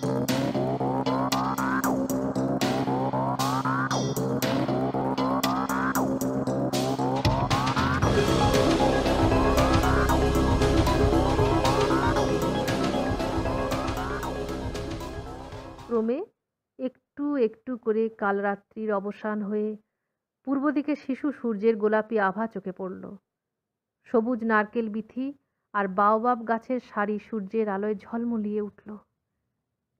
ক্রমে একটু একটু করে কাল রাত্রির অবসান হয়ে পূর্ব দিকে শিশু সূর্যের গোলাপি আভা চোখে পড়ল সবুজ নারকেল বিথি আর বাওবাব গাছের শাড়ি সূর্যের আলোয় ঝলমলিয়ে উঠল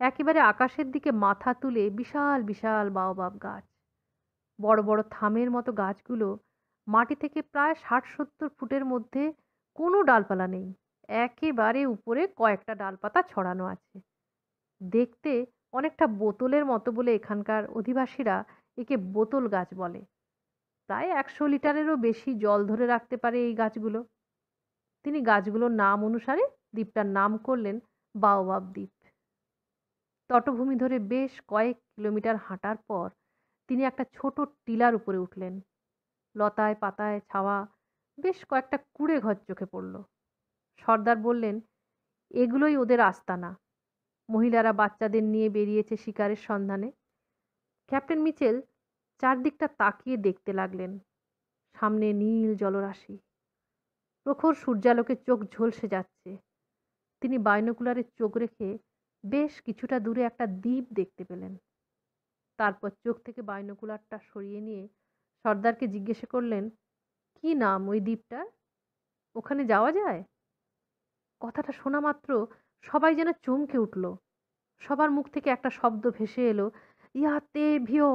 একেবারে আকাশের দিকে মাথা তুলে বিশাল বিশাল বাওবাব গাছ বড় বড় থামের মতো গাছগুলো মাটি থেকে প্রায় ষাট সত্তর ফুটের মধ্যে কোনো ডালপালা নেই একেবারে উপরে কয়েকটা ডালপাতা ছড়ানো আছে দেখতে অনেকটা বোতলের মতো বলে এখানকার অধিবাসীরা একে বোতল গাছ বলে প্রায় একশো লিটারেরও বেশি জল ধরে রাখতে পারে এই গাছগুলো তিনি গাছগুলোর নাম অনুসারে দ্বীপটার নাম করলেন বাওবাব দ্বীপ তটভূমি ধরে বেশ কয়েক কিলোমিটার হাঁটার পর তিনি একটা ছোট টিলার উপরে উঠলেন লতায় পাতায় ছাওয়া বেশ কয়েকটা কুড়ে ঘর চোখে পড়ল সর্দার বললেন এগুলোই ওদের আস্তানা মহিলারা বাচ্চাদের নিয়ে বেরিয়েছে শিকারের সন্ধানে ক্যাপ্টেন মিচেল চারদিকটা তাকিয়ে দেখতে লাগলেন সামনে নীল জলরাশি প্রখর সূর্যালোকে চোখ ঝলসে যাচ্ছে তিনি বাইনোকুলারে চোখ রেখে বেশ কিছুটা দূরে একটা দ্বীপ দেখতে পেলেন তারপর চোখ থেকে বাইনকুলারটা সরিয়ে নিয়ে সর্দারকে জিজ্ঞেস করলেন কি নাম ওই দ্বীপটার ওখানে যাওয়া যায় কথাটা শোনা মাত্র সবাই যেন চমকে উঠল সবার মুখ থেকে একটা শব্দ ভেসে এলো ইয়াতে ভিও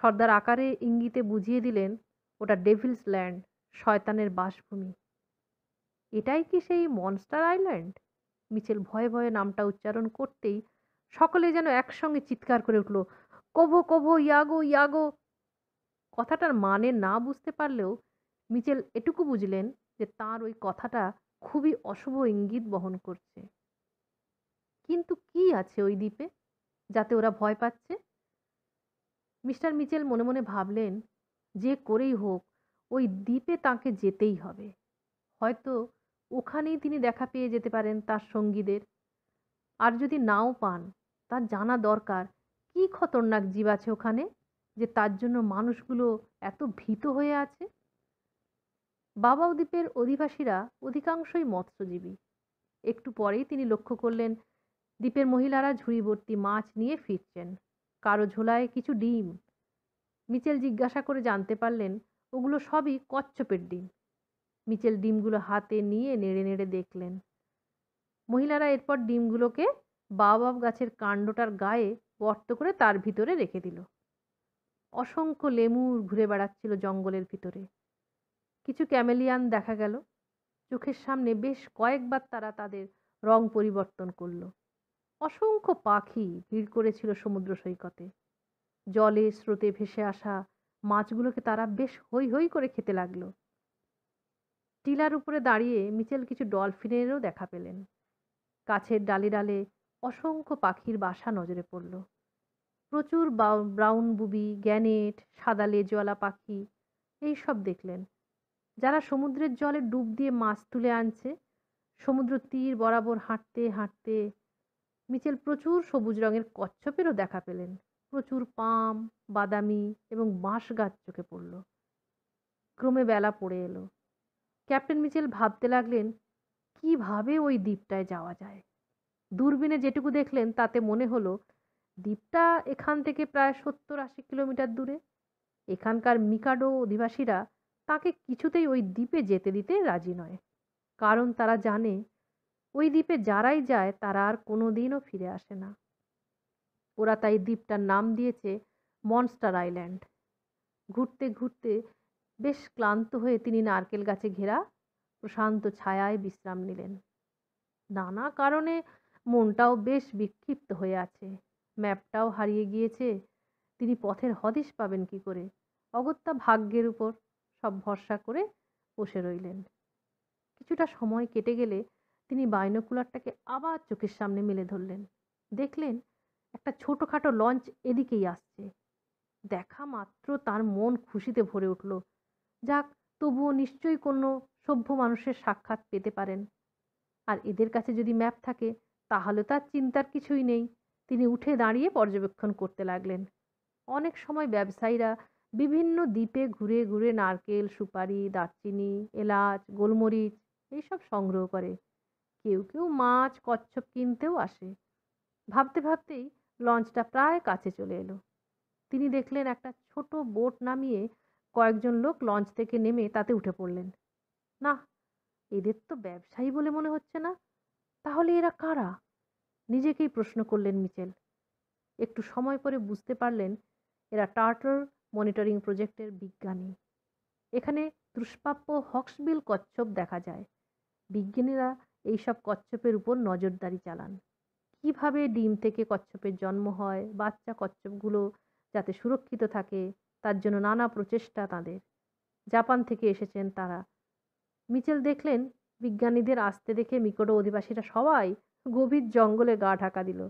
সর্দার আকারে ইঙ্গিতে বুঝিয়ে দিলেন ওটা ডেভিলস ল্যান্ড শয়তানের বাসভূমি এটাই কি সেই মনস্টার আইল্যান্ড মিচেল ভয়ে ভয়ে নামটা উচ্চারণ করতেই সকলে যেন একসঙ্গে চিৎকার করে উঠল কভো কভো ইয়াগো ইয়াগো কথাটার মানে না বুঝতে পারলেও মিচেল এটুকু বুঝলেন যে তার ওই কথাটা খুবই অশুভ ইঙ্গিত বহন করছে কিন্তু কি আছে ওই দ্বীপে যাতে ওরা ভয় পাচ্ছে মিস্টার মিচেল মনে মনে ভাবলেন যে করেই হোক ওই দ্বীপে তাকে যেতেই হবে হয়তো ওখানেই তিনি দেখা পেয়ে যেতে পারেন তার সঙ্গীদের আর যদি নাও পান তার জানা দরকার কি খতরনাক জীব আছে ওখানে যে তার জন্য মানুষগুলো এত ভীত হয়ে আছে বাবা দ্বীপের অধিবাসীরা অধিকাংশই মৎস্যজীবী একটু পরেই তিনি লক্ষ্য করলেন দ্বীপের মহিলারা ঝুড়িভর্তি মাছ নিয়ে ফিরছেন কারো ঝোলায় কিছু ডিম মিচেল জিজ্ঞাসা করে জানতে পারলেন ওগুলো সবই কচ্ছপের ডিম মিচেল ডিমগুলো হাতে নিয়ে নেড়ে নেড়ে দেখলেন মহিলারা এরপর ডিমগুলোকে বাবাব গাছের কাণ্ডটার গায়ে গর্ত করে তার ভিতরে রেখে দিল অসংখ্য লেমুর ঘুরে বেড়াচ্ছিল জঙ্গলের ভিতরে কিছু ক্যামেলিয়ান দেখা গেল চোখের সামনে বেশ কয়েকবার তারা তাদের রং পরিবর্তন করল অসংখ্য পাখি ভিড় করেছিল সমুদ্র সৈকতে জলে স্রোতে ভেসে আসা মাছগুলোকে তারা বেশ হৈ হৈ করে খেতে লাগলো টিলার উপরে দাঁড়িয়ে মিচেল কিছু ডলফিনেরও দেখা পেলেন গাছের ডালে ডালে অসংখ্য পাখির বাসা নজরে পড়ল প্রচুর ব্রাউন বুবি গ্যানেট সাদা লেজওয়ালা পাখি এই সব দেখলেন যারা সমুদ্রের জলে ডুব দিয়ে মাছ তুলে আনছে সমুদ্র তীর বরাবর হাঁটতে হাঁটতে মিচেল প্রচুর সবুজ রঙের কচ্ছপেরও দেখা পেলেন প্রচুর পাম বাদামি এবং বাঁশ গাছ চোখে পড়ল ক্রমে বেলা পড়ে এলো ক্যাপ্টেন মিচেল ভাবতে লাগলেন কিভাবে ওই দ্বীপটায় যাওয়া যায় দূরবীনে যেটুকু দেখলেন তাতে মনে হলো দ্বীপটা এখান থেকে প্রায় সত্তর আশি কিলোমিটার দূরে এখানকার মিকাডো অধিবাসীরা তাকে কিছুতেই ওই দ্বীপে যেতে দিতে রাজি নয় কারণ তারা জানে ওই দ্বীপে যারাই যায় তারা আর কোনো দিনও ফিরে আসে না ওরা তাই দ্বীপটার নাম দিয়েছে মনস্টার আইল্যান্ড ঘুরতে ঘুরতে বেশ ক্লান্ত হয়ে তিনি নারকেল গাছে ঘেরা প্রশান্ত ছায়ায় বিশ্রাম নিলেন নানা কারণে মনটাও বেশ বিক্ষিপ্ত হয়ে আছে ম্যাপটাও হারিয়ে গিয়েছে তিনি পথের হদিশ পাবেন কি করে অগত্যা ভাগ্যের উপর সব ভরসা করে বসে রইলেন কিছুটা সময় কেটে গেলে তিনি বাইনকুলারটাকে আবার চোখের সামনে মেলে ধরলেন দেখলেন একটা ছোটোখাটো লঞ্চ এদিকেই আসছে দেখা মাত্র তার মন খুশিতে ভরে উঠল যাক তবুও নিশ্চয়ই কোনো সভ্য মানুষের সাক্ষাৎ পেতে পারেন আর এদের কাছে যদি ম্যাপ থাকে তাহলে তার চিন্তার কিছুই নেই তিনি উঠে দাঁড়িয়ে পর্যবেক্ষণ করতে লাগলেন অনেক সময় ব্যবসায়ীরা বিভিন্ন দ্বীপে ঘুরে ঘুরে নারকেল সুপারি দারচিনি এলাচ গোলমরিচ এইসব সংগ্রহ করে কেউ কেউ মাছ কচ্ছপ কিনতেও আসে ভাবতে ভাবতেই লঞ্চটা প্রায় কাছে চলে এলো তিনি দেখলেন একটা ছোট বোট নামিয়ে কয়েকজন লোক লঞ্চ থেকে নেমে তাতে উঠে পড়লেন না এদের তো ব্যবসায়ী বলে মনে হচ্ছে না তাহলে এরা কারা নিজেকেই প্রশ্ন করলেন মিচেল একটু সময় পরে বুঝতে পারলেন এরা টার্টল মনিটরিং প্রজেক্টের বিজ্ঞানী এখানে দুষ্প্রাপ্য হক্সবিল কচ্ছপ দেখা যায় বিজ্ঞানীরা এইসব কচ্ছপের উপর নজরদারি চালান কিভাবে ডিম থেকে কচ্ছপের জন্ম হয় বাচ্চা কচ্ছপগুলো যাতে সুরক্ষিত থাকে তার জন্য নানা প্রচেষ্টা তাদের জাপান থেকে এসেছেন তারা মিচেল দেখলেন বিজ্ঞানীদের আসতে দেখে মিকট অধিবাসীরা সবাই গভীর জঙ্গলে গা ঢাকা দিল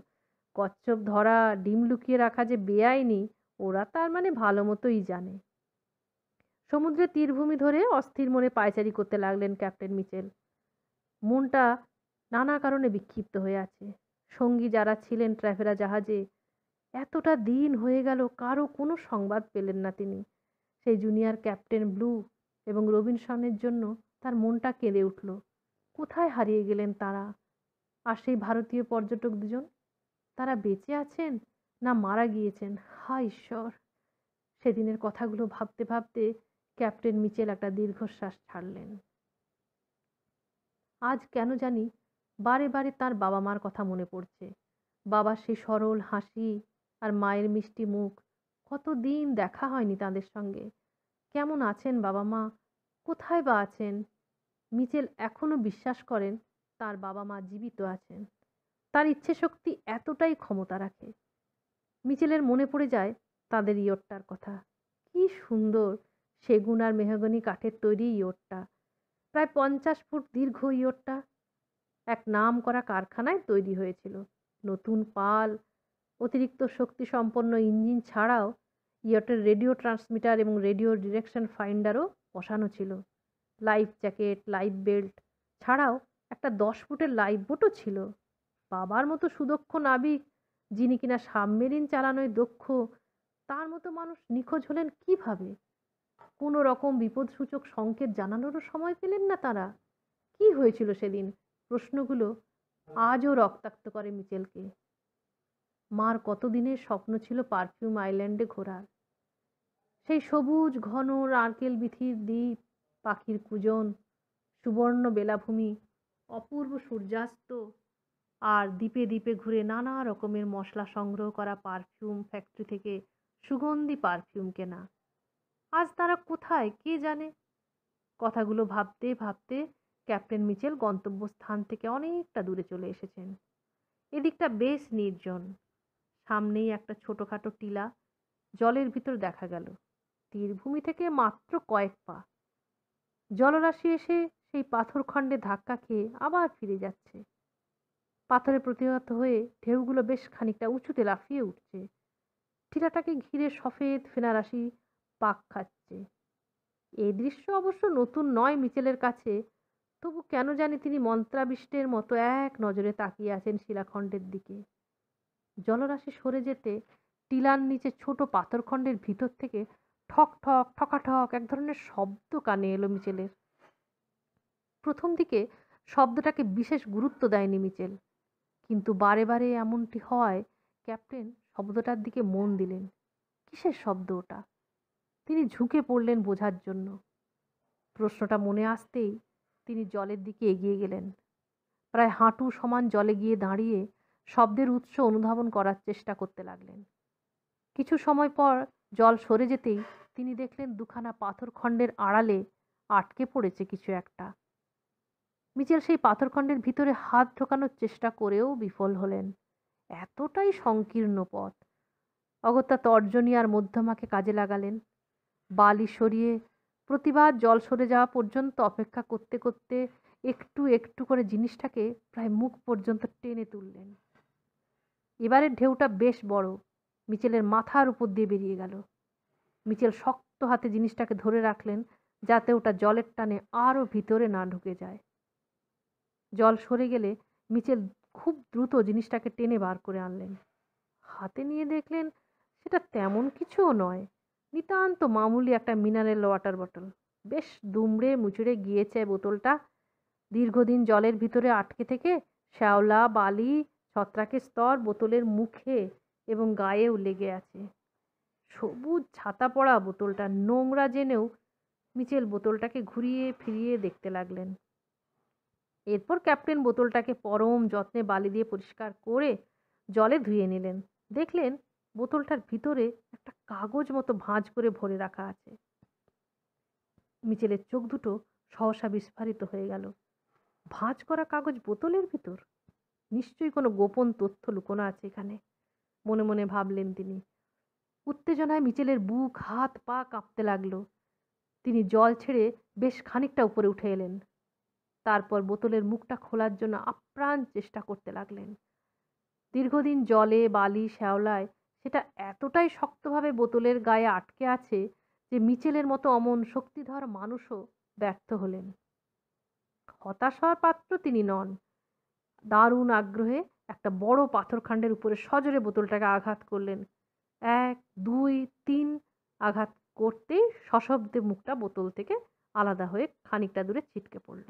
কচ্ছপ ধরা ডিম লুকিয়ে রাখা যে বেআইনি ওরা তার মানে ভালো মতোই জানে সমুদ্রের তীরভূমি ধরে অস্থির মনে পায়চারি করতে লাগলেন ক্যাপ্টেন মিচেল মনটা নানা কারণে বিক্ষিপ্ত হয়ে আছে সঙ্গী যারা ছিলেন ট্র্যাভেরা জাহাজে এতটা দিন হয়ে গেল কারো কোনো সংবাদ পেলেন না তিনি সেই জুনিয়র ক্যাপ্টেন ব্লু এবং রবিনসনের জন্য তার মনটা কেঁদে উঠল কোথায় হারিয়ে গেলেন তারা আর সেই ভারতীয় পর্যটক দুজন তারা বেঁচে আছেন না মারা গিয়েছেন হা ঈশ্বর সেদিনের কথাগুলো ভাবতে ভাবতে ক্যাপ্টেন মিচেল একটা দীর্ঘশ্বাস ছাড়লেন আজ কেন জানি বারে বারে তার বাবা মার কথা মনে পড়ছে বাবা সেই সরল হাসি আর মায়ের মিষ্টি মুখ কতদিন দেখা হয়নি তাদের সঙ্গে কেমন আছেন বাবা মা কোথায় বা আছেন মিচেল এখনও বিশ্বাস করেন তার বাবা মা জীবিত আছেন তার ইচ্ছে শক্তি এতটাই ক্ষমতা রাখে মিচেলের মনে পড়ে যায় তাদের ইয়টটার কথা কি সুন্দর সেগুন আর মেহগনি কাঠের তৈরি ইয়টটা প্রায় পঞ্চাশ ফুট দীর্ঘ ইয়টটা এক নাম করা কারখানায় তৈরি হয়েছিল নতুন পাল অতিরিক্ত শক্তি সম্পন্ন ইঞ্জিন ছাড়াও ইয়টের রেডিও ট্রান্সমিটার এবং রেডিও ডিরেকশন ফাইন্ডারও বসানো ছিল লাইফ জ্যাকেট লাইফ বেল্ট ছাড়াও একটা দশ ফুটের লাইফ বোটও ছিল বাবার মতো সুদক্ষ নাবিক যিনি কিনা সাবমেরিন চালানোয় দক্ষ তার মতো মানুষ নিখোঁজ হলেন কিভাবে কোনো রকম বিপদসূচক সংকেত জানানোরও সময় পেলেন না তারা কি হয়েছিল সেদিন প্রশ্নগুলো আজও রক্তাক্ত করে মিচেলকে মার কতদিনের স্বপ্ন ছিল পারফিউম আইল্যান্ডে ঘোরার সেই সবুজ ঘন নারকেল বিথির দ্বীপ পাখির কুজন সুবর্ণ বেলাভূমি অপূর্ব সূর্যাস্ত আর দ্বীপে দ্বীপে ঘুরে নানা রকমের মশলা সংগ্রহ করা পারফিউম ফ্যাক্টরি থেকে সুগন্ধি পারফিউম কেনা আজ তারা কোথায় কে জানে কথাগুলো ভাবতে ভাবতে ক্যাপ্টেন মিচেল গন্তব্যস্থান থেকে অনেকটা দূরে চলে এসেছেন এদিকটা বেশ নির্জন সামনেই একটা ছোটোখাটো টিলা জলের ভিতর দেখা গেল তীরভূমি থেকে মাত্র কয়েক পা জলরাশি এসে সেই পাথরখণ্ডে ধাক্কা খেয়ে আবার ফিরে যাচ্ছে পাথরে প্রতিহত হয়ে ঢেউগুলো বেশ খানিকটা উঁচুতে লাফিয়ে উঠছে টিলাটাকে ঘিরে সফেদ ফেনারাশি পাক খাচ্ছে এই দৃশ্য অবশ্য নতুন নয় মিচেলের কাছে তবু কেন জানি তিনি মন্ত্রাবিষ্টের মতো এক নজরে তাকিয়ে আছেন শিলাখণ্ডের দিকে জলরাশি সরে যেতে টিলার নিচে ছোট পাথরখণ্ডের ভিতর থেকে ঠক ঠক ঠকাঠক এক ধরনের শব্দ কানে এলো মিচেলের প্রথম দিকে শব্দটাকে বিশেষ গুরুত্ব দেয়নি মিচেল কিন্তু বারে বারে এমনটি হয় ক্যাপ্টেন শব্দটার দিকে মন দিলেন কিসের শব্দ ওটা তিনি ঝুঁকে পড়লেন বোঝার জন্য প্রশ্নটা মনে আসতেই তিনি জলের দিকে এগিয়ে গেলেন প্রায় হাঁটু সমান জলে গিয়ে দাঁড়িয়ে শব্দের উৎস অনুধাবন করার চেষ্টা করতে লাগলেন কিছু সময় পর জল সরে যেতেই তিনি দেখলেন দুখানা পাথরখণ্ডের আড়ালে আটকে পড়েছে কিছু একটা মিচেল সেই পাথরখণ্ডের ভিতরে হাত ঢোকানোর চেষ্টা করেও বিফল হলেন এতটাই সংকীর্ণ পথ অগত্যা তর্জনী আর মধ্যমাকে কাজে লাগালেন বালি সরিয়ে প্রতিবার জল সরে যাওয়া পর্যন্ত অপেক্ষা করতে করতে একটু একটু করে জিনিসটাকে প্রায় মুখ পর্যন্ত টেনে তুললেন এবারের ঢেউটা বেশ বড় মিচেলের মাথার উপর দিয়ে বেরিয়ে গেল মিচেল শক্ত হাতে জিনিসটাকে ধরে রাখলেন যাতে ওটা জলের টানে আরও ভিতরে না ঢুকে যায় জল সরে গেলে মিচেল খুব দ্রুত জিনিসটাকে টেনে বার করে আনলেন হাতে নিয়ে দেখলেন সেটা তেমন কিছুও নয় নিতান্ত মামুলি একটা মিনারেল ওয়াটার বটল বেশ দুমড়ে মুচড়ে গিয়েছে বোতলটা দীর্ঘদিন জলের ভিতরে আটকে থেকে শ্যাওলা বালি ছত্রাকের স্তর বোতলের মুখে এবং গায়েও লেগে আছে সবুজ ছাতা পড়া বোতলটা নোংরা জেনেও মিচেল বোতলটাকে ঘুরিয়ে ফিরিয়ে দেখতে লাগলেন এরপর ক্যাপ্টেন বোতলটাকে পরম যত্নে বালি দিয়ে পরিষ্কার করে জলে ধুয়ে নিলেন দেখলেন বোতলটার ভিতরে একটা কাগজ মতো ভাঁজ করে ভরে রাখা আছে মিচেলের চোখ দুটো সহসা বিস্ফারিত হয়ে গেল ভাঁজ করা কাগজ বোতলের ভিতর নিশ্চয়ই কোনো গোপন তথ্য লুকোনো আছে এখানে মনে মনে ভাবলেন তিনি উত্তেজনায় মিচেলের বুক হাত পা কাঁপতে লাগলো তিনি জল ছেড়ে বেশ খানিকটা উপরে উঠে এলেন তারপর বোতলের মুখটা খোলার জন্য আপ্রাণ চেষ্টা করতে লাগলেন দীর্ঘদিন জলে বালি শ্যাওলায় সেটা এতটাই শক্তভাবে বোতলের গায়ে আটকে আছে যে মিচেলের মতো অমন শক্তিধর মানুষও ব্যর্থ হলেন হতাশার পাত্র তিনি নন দারুণ আগ্রহে একটা বড় পাথরখণ্ডের উপরে সজোরে বোতলটাকে আঘাত করলেন এক দুই তিন আঘাত করতেই সশব্দে মুখটা বোতল থেকে আলাদা হয়ে খানিকটা দূরে ছিটকে পড়ল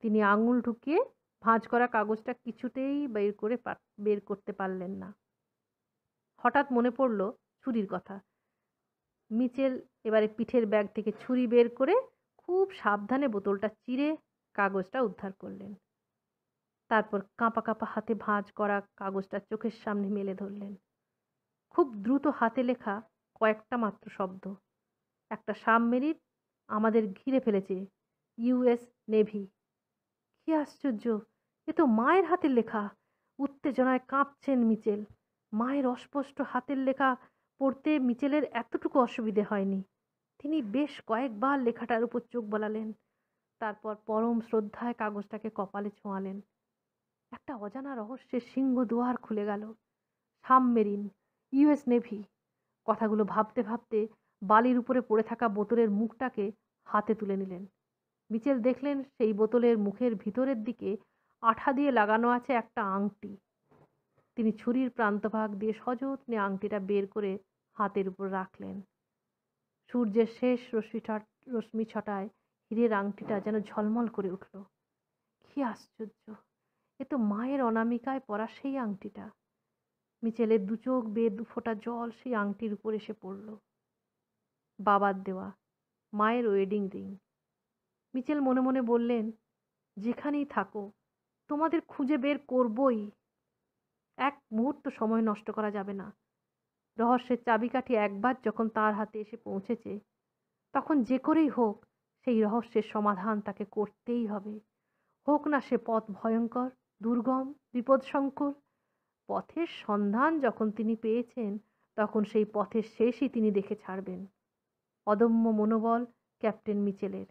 তিনি আঙুল ঢুকিয়ে ভাঁজ করা কাগজটা কিছুতেই বের করে বের করতে পারলেন না হঠাৎ মনে পড়ল ছুরির কথা মিচেল এবারে পিঠের ব্যাগ থেকে ছুরি বের করে খুব সাবধানে বোতলটা চিরে কাগজটা উদ্ধার করলেন তারপর কাঁপা কাঁপা হাতে ভাঁজ করা কাগজটা চোখের সামনে মেলে ধরলেন খুব দ্রুত হাতে লেখা কয়েকটা মাত্র শব্দ একটা সাবমেরিন আমাদের ঘিরে ফেলেছে ইউএস নেভি কি আশ্চর্য এ তো মায়ের হাতের লেখা উত্তেজনায় কাঁপছেন মিচেল মায়ের অস্পষ্ট হাতের লেখা পড়তে মিচেলের এতটুকু অসুবিধে হয়নি তিনি বেশ কয়েকবার লেখাটার উপর চোখ বলালেন তারপর পরম শ্রদ্ধায় কাগজটাকে কপালে ছোঁয়ালেন একটা অজানা রহস্যের সিংহ দুয়ার খুলে গেল সাবমেরিন ইউএস নেভি কথাগুলো ভাবতে ভাবতে বালির উপরে পড়ে থাকা বোতলের মুখটাকে হাতে তুলে নিলেন মিচেল দেখলেন সেই বোতলের মুখের ভিতরের দিকে আঠা দিয়ে লাগানো আছে একটা আংটি তিনি ছুরির প্রান্তভাগ দিয়ে সযত্নে আংটিটা বের করে হাতের উপর রাখলেন সূর্যের শেষ রশ্মি রশ্মি ছটায় হিরের আংটিটা যেন ঝলমল করে উঠল কি আশ্চর্য এ তো মায়ের অনামিকায় পরা সেই আংটিটা মিচেলের বে বেয়ে ফোটা জল সেই আংটির উপর এসে পড়ল বাবার দেওয়া মায়ের ওয়েডিং রিং মিচেল মনে মনে বললেন যেখানেই থাকো তোমাদের খুঁজে বের করবই এক মুহূর্ত সময় নষ্ট করা যাবে না রহস্যের চাবিকাঠি একবার যখন তার হাতে এসে পৌঁছেছে তখন যে করেই হোক সেই রহস্যের সমাধান তাকে করতেই হবে হোক না সে পথ ভয়ঙ্কর দুর্গম বিপদসংকুল পথের সন্ধান যখন তিনি পেয়েছেন তখন সেই পথের শেষই তিনি দেখে ছাড়বেন অদম্য মনোবল ক্যাপ্টেন মিচেলের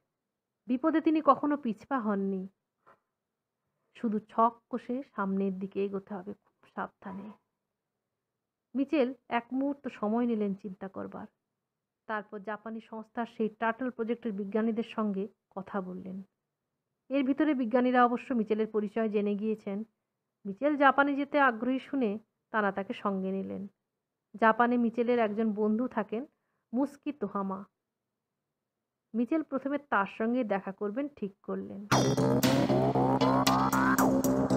বিপদে তিনি কখনো পিছপা হননি শুধু ছক কষে সামনের দিকে এগোতে হবে খুব সাবধানে মিচেল এক মুহূর্ত সময় নিলেন চিন্তা করবার তারপর জাপানি সংস্থার সেই টার্টল প্রজেক্টের বিজ্ঞানীদের সঙ্গে কথা বললেন এর ভিতরে বিজ্ঞানীরা অবশ্য মিচেলের পরিচয় জেনে গিয়েছেন মিচেল জাপানে যেতে আগ্রহী শুনে তারা তাকে সঙ্গে নিলেন জাপানে মিচেলের একজন বন্ধু থাকেন মুস্কি তোহামা মিচেল প্রথমে তার সঙ্গে দেখা করবেন ঠিক করলেন